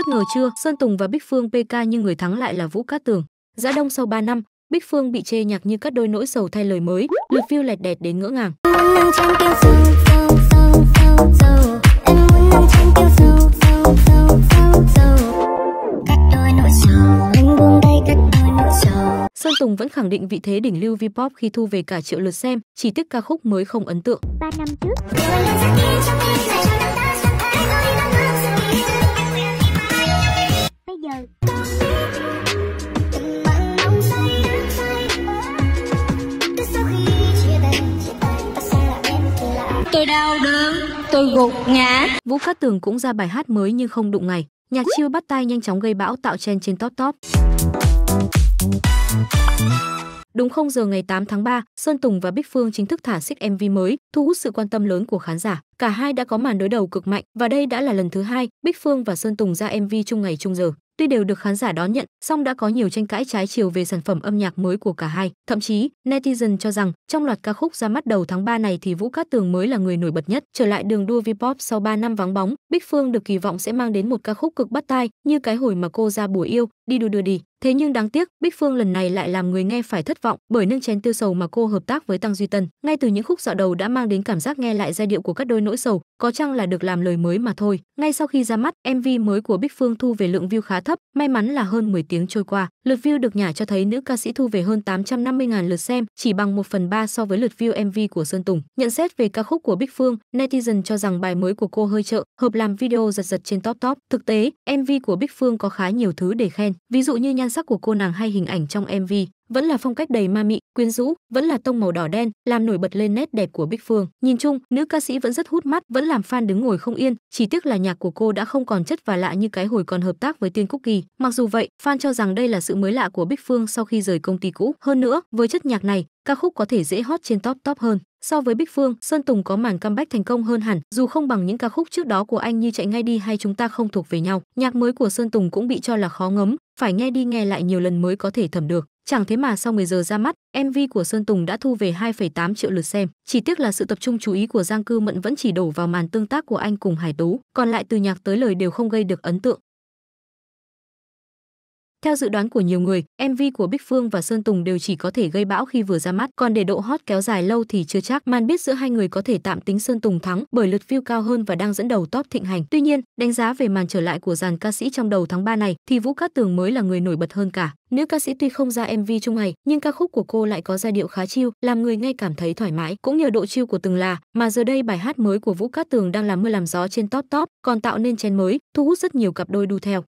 Bất ngờ chưa, Sơn Tùng và Bích Phương PK nhưng người thắng lại là Vũ Cát Tường. Giã đông sau 3 năm, Bích Phương bị chê nhạc như các đôi nỗi sầu thay lời mới, lượt view lẹt đẹt đến ngỡ ngàng. Sơn Tùng vẫn khẳng định vị thế đỉnh lưu V-pop khi thu về cả triệu lượt xem, chỉ tiếc ca khúc mới không ấn tượng. 3 năm trước, tôi đau đớn, tôi gục ngã. Vũ Phát Tường cũng ra bài hát mới nhưng không đụng ngày. Nhạc chiêu bắt tay nhanh chóng gây bão tạo trend trên top top. Đúng 0 giờ ngày 8 tháng 3, Sơn Tùng và Bích Phương chính thức thả xích MV mới, thu hút sự quan tâm lớn của khán giả. Cả hai đã có màn đối đầu cực mạnh và đây đã là lần thứ hai Bích Phương và Sơn Tùng ra MV chung ngày chung giờ tuy đều được khán giả đón nhận, song đã có nhiều tranh cãi trái chiều về sản phẩm âm nhạc mới của cả hai. Thậm chí, netizen cho rằng trong loạt ca khúc ra mắt đầu tháng 3 này thì Vũ Cát Tường mới là người nổi bật nhất. Trở lại đường đua Vpop sau 3 năm vắng bóng, Bích Phương được kỳ vọng sẽ mang đến một ca khúc cực bắt tai như cái hồi mà cô ra bùa yêu, đi đu đưa đi. Thế nhưng đáng tiếc, Bích Phương lần này lại làm người nghe phải thất vọng bởi nâng chén tiêu sầu mà cô hợp tác với Tăng Duy Tân. Ngay từ những khúc dạo đầu đã mang đến cảm giác nghe lại giai điệu của các đôi nỗi sầu, có chăng là được làm lời mới mà thôi. Ngay sau khi ra mắt, MV mới của Bích Phương thu về lượng view khá thấp, may mắn là hơn 10 tiếng trôi qua, lượt view được nhả cho thấy nữ ca sĩ thu về hơn 850.000 lượt xem, chỉ bằng 1 phần 3 so với lượt view MV của Sơn Tùng. Nhận xét về ca khúc của Bích Phương, netizen cho rằng bài mới của cô hơi trợ, hợp làm video giật giật trên top top. Thực tế, MV của Bích Phương có khá nhiều thứ để khen, ví dụ như nhan sắc của cô nàng hay hình ảnh trong MV vẫn là phong cách đầy ma mị, quyến rũ, vẫn là tông màu đỏ đen, làm nổi bật lên nét đẹp của Bích Phương. Nhìn chung, nữ ca sĩ vẫn rất hút mắt, vẫn làm fan đứng ngồi không yên, chỉ tiếc là nhạc của cô đã không còn chất và lạ như cái hồi còn hợp tác với Tiên Quốc Kỳ. Mặc dù vậy, fan cho rằng đây là sự mới lạ của Bích Phương sau khi rời công ty cũ. Hơn nữa, với chất nhạc này, ca khúc có thể dễ hot trên top top hơn. So với Bích Phương, Sơn Tùng có màn comeback thành công hơn hẳn, dù không bằng những ca khúc trước đó của anh như Chạy ngay đi hay Chúng ta không thuộc về nhau. Nhạc mới của Sơn Tùng cũng bị cho là khó ngấm, phải nghe đi nghe lại nhiều lần mới có thể thẩm được. Chẳng thế mà sau 10 giờ ra mắt, MV của Sơn Tùng đã thu về 2,8 triệu lượt xem. Chỉ tiếc là sự tập trung chú ý của Giang Cư Mận vẫn chỉ đổ vào màn tương tác của anh cùng Hải Tú, còn lại từ nhạc tới lời đều không gây được ấn tượng. Theo dự đoán của nhiều người, MV của Bích Phương và Sơn Tùng đều chỉ có thể gây bão khi vừa ra mắt, còn để độ hot kéo dài lâu thì chưa chắc. Màn biết giữa hai người có thể tạm tính Sơn Tùng thắng bởi lượt view cao hơn và đang dẫn đầu top thịnh hành. Tuy nhiên, đánh giá về màn trở lại của dàn ca sĩ trong đầu tháng 3 này thì Vũ Cát Tường mới là người nổi bật hơn cả. Nữ ca sĩ tuy không ra MV chung ngày, nhưng ca khúc của cô lại có giai điệu khá chiêu, làm người nghe cảm thấy thoải mái. Cũng nhờ độ chiêu của từng là, mà giờ đây bài hát mới của Vũ Cát Tường đang làm mưa làm gió trên top top, còn tạo nên chén mới, thu hút rất nhiều cặp đôi đu theo.